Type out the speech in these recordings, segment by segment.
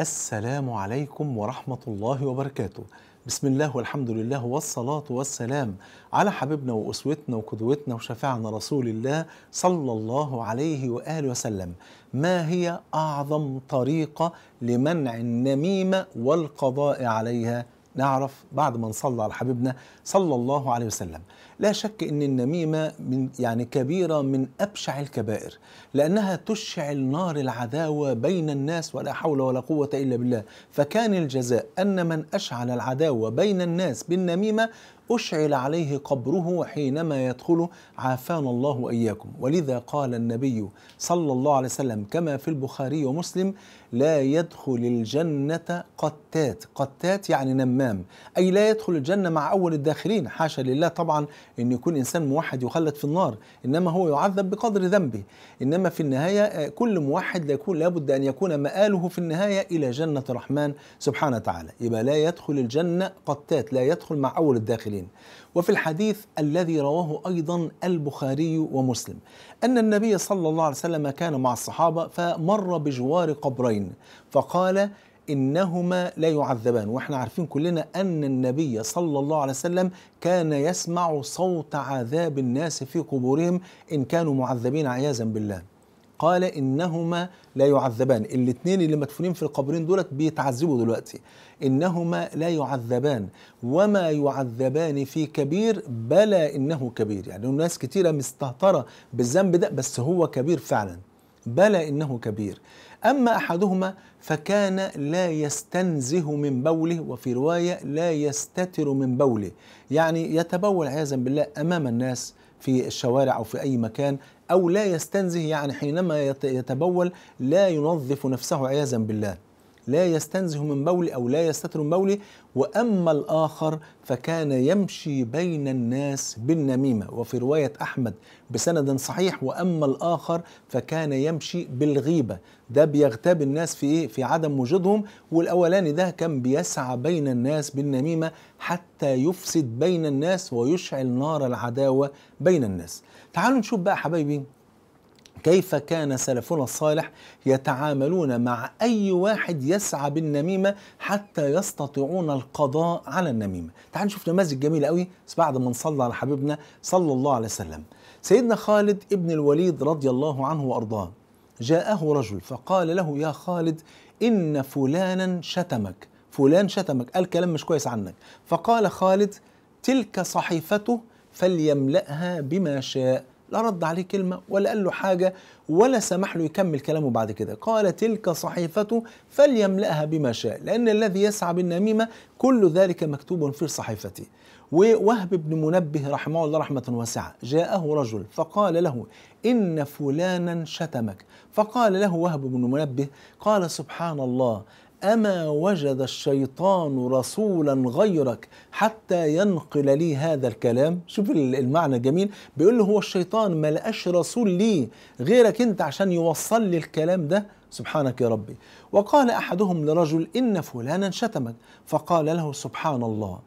السلام عليكم ورحمة الله وبركاته بسم الله والحمد لله والصلاة والسلام على حبيبنا وأسوتنا وقدوتنا وشفيعنا رسول الله صلى الله عليه وآله وسلم ما هي أعظم طريقة لمنع النميمة والقضاء عليها نعرف بعد ما نصلى على حبيبنا صلى الله عليه وسلم لا شك أن النميمة من يعني كبيرة من أبشع الكبائر لأنها تشعل نار العداوة بين الناس ولا حول ولا قوة إلا بالله فكان الجزاء أن من أشعل العداوة بين الناس بالنميمة أشعل عليه قبره حينما يدخل عافانا الله وإياكم ولذا قال النبي صلى الله عليه وسلم كما في البخاري ومسلم لا يدخل الجنة قتات قتات يعني نمام أي لا يدخل الجنة مع أول الداخلين حاشا لله طبعا أن يكون إنسان موحد يخلد في النار إنما هو يعذب بقدر ذنبه إنما في النهاية آه، كل موحد يكون لابد أن يكون مآله في النهاية إلى جنة الرحمن سبحانه وتعالى يبقى لا يدخل الجنة قتات لا يدخل مع أول الداخلين وفي الحديث الذي رواه أيضا البخاري ومسلم أن النبي صلى الله عليه وسلم كان مع الصحابة فمر بجوار قبرين فقال إنهما لا يعذبان وإحنا عارفين كلنا أن النبي صلى الله عليه وسلم كان يسمع صوت عذاب الناس في قبورهم إن كانوا معذبين عياذا بالله قال إنهما لا يعذبان الاثنين اللي مدفونين في القبرين دولت بيتعذبوا دلوقتي إنهما لا يعذبان وما يعذبان في كبير بلى إنه كبير يعني ناس كتيرة مستهترة بالذنب ده بس هو كبير فعلاً بلى إنه كبير أما أحدهما فكان لا يستنزه من بوله وفي رواية لا يستتر من بوله يعني يتبول عياذا بالله أمام الناس في الشوارع أو في أي مكان أو لا يستنزه يعني حينما يتبول لا ينظف نفسه عياذا بالله لا يستنزه من بولي أو لا يستتر من بولي وأما الآخر فكان يمشي بين الناس بالنميمة وفي رواية أحمد بسند صحيح وأما الآخر فكان يمشي بالغيبة ده بيغتاب الناس في إيه؟ في عدم وجودهم والأولاني ده كان بيسعى بين الناس بالنميمة حتى يفسد بين الناس ويشعل نار العداوة بين الناس تعالوا نشوف بقى حبايبي كيف كان سلفنا الصالح يتعاملون مع أي واحد يسعى بالنميمة حتى يستطيعون القضاء على النميمة تعال نشوف نماذج جميلة قوي بعد ما نصلى على حبيبنا صلى الله عليه وسلم سيدنا خالد ابن الوليد رضي الله عنه وأرضاه جاءه رجل فقال له يا خالد إن فلانا شتمك فلان شتمك قال كلام مش كويس عنك فقال خالد تلك صحيفته فليملأها بما شاء لا رد عليه كلمة ولا قال له حاجة ولا سمح له يكمل كلامه بعد كده قال تلك صحيفته فليملأها بما شاء لأن الذي يسعى بالنميمة كل ذلك مكتوب في صحيفته ووهب بن منبه رحمه الله رحمة واسعة جاءه رجل فقال له إن فلانا شتمك فقال له وهب بن منبه قال سبحان الله أما وجد الشيطان رسولا غيرك حتى ينقل لي هذا الكلام شوف المعنى الجميل بيقول له هو الشيطان ما لقاش رسول لي غيرك أنت عشان يوصل لي الكلام ده سبحانك يا ربي وقال أحدهم لرجل إن فلانا شتمك فقال له سبحان الله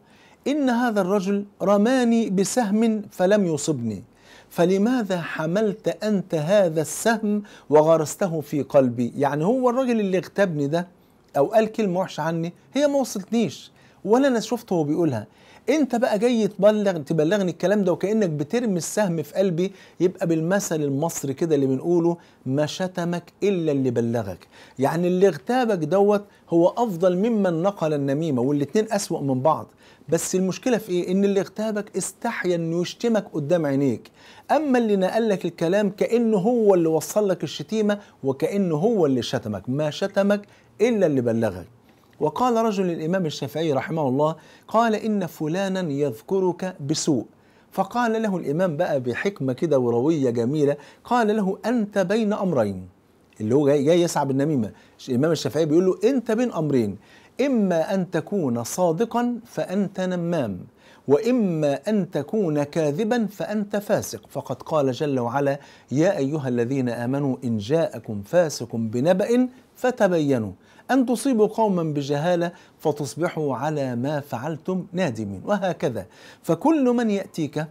إن هذا الرجل رماني بسهم فلم يصبني فلماذا حملت أنت هذا السهم وغرسته في قلبي يعني هو الرجل اللي اغتابني ده او قال كلمه وحشه عني هي ما وصلتنيش ولا انا شفته هو بيقولها انت بقى جاي تبلغ تبلغني الكلام ده وكانك بترمي السهم في قلبي يبقى بالمثل المصري كده اللي بنقوله ما شتمك الا اللي بلغك يعني اللي اغتابك دوت هو افضل ممن نقل النميمه والاثنين اسوا من بعض بس المشكله في ايه ان اللي اغتابك استحيا انه يشتمك قدام عينيك اما اللي نقلك الكلام كانه هو اللي وصل لك الشتيمه وكانه هو اللي شتمك ما شتمك الا اللي بلغك وقال رجل الإمام الشافعي رحمه الله قال إن فلانا يذكرك بسوء فقال له الإمام بقى بحكمة كده وروية جميلة قال له أنت بين أمرين اللي هو جاي, جاي يسعى بالنميمة الإمام الشافعي بيقول له أنت بين أمرين إما أن تكون صادقا فأنت نمام واما ان تكون كاذبا فانت فاسق فقد قال جل وعلا يا ايها الذين امنوا ان جاءكم فاسق بنبأ فتبينوا أن تصيبوا قوما بجهالة فتصبحوا على ما فعلتم نادمين وهكذا فكل من يأتيك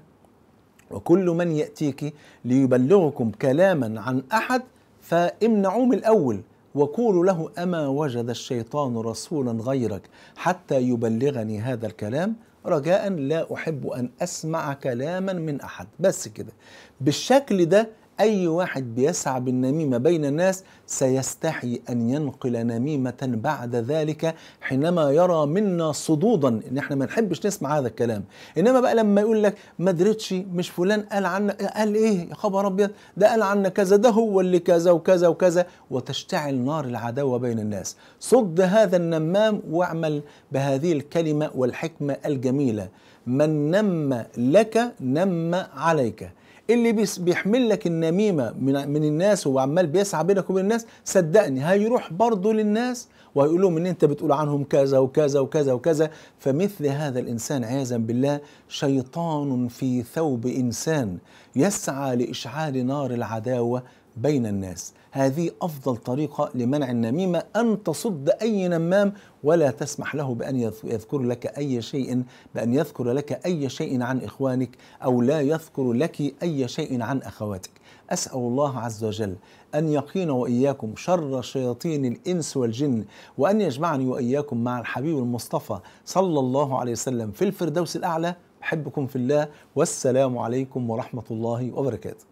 وكل من يأتيك ليبلغكم كلاما عن أحد فامنعوا من الأول وقولوا له أما وجد الشيطان رسولا غيرك حتى يبلغني هذا الكلام رجاء لا أحب أن أسمع كلاما من أحد بس كده بالشكل ده أي واحد بيسعى بالنميمة بين الناس سيستحي أن ينقل نميمة بعد ذلك حينما يرى منا صدودا إن إحنا ما نحبش نسمع هذا الكلام إنما بقى لما يقول لك ما دريتش مش فلان قال عنك قال إيه يا خبر أبيض ده قال عنك كذا ده هو اللي كذا وكذا وكذا وتشتعل نار العداوة بين الناس صد هذا النمام واعمل بهذه الكلمة والحكمة الجميلة من نم لك نم عليك اللي بيحمل لك النميمه من, من الناس وعمال بيسعى بينك وبين الناس صدقني هيروح برضه للناس وهيقول لهم ان انت بتقول عنهم كذا وكذا وكذا وكذا فمثل هذا الانسان عياذا بالله شيطان في ثوب انسان يسعى لاشعال نار العداوه بين الناس هذه أفضل طريقة لمنع النميمة أن تصد أي نمام ولا تسمح له بأن يذكر لك أي شيء بأن يذكر لك أي شيء عن إخوانك أو لا يذكر لك أي شيء عن أخواتك أسأل الله عز وجل أن يقينا وإياكم شر شياطين الإنس والجن وأن يجمعني وإياكم مع الحبيب المصطفى صلى الله عليه وسلم في الفردوس الأعلى أحبكم في الله والسلام عليكم ورحمة الله وبركاته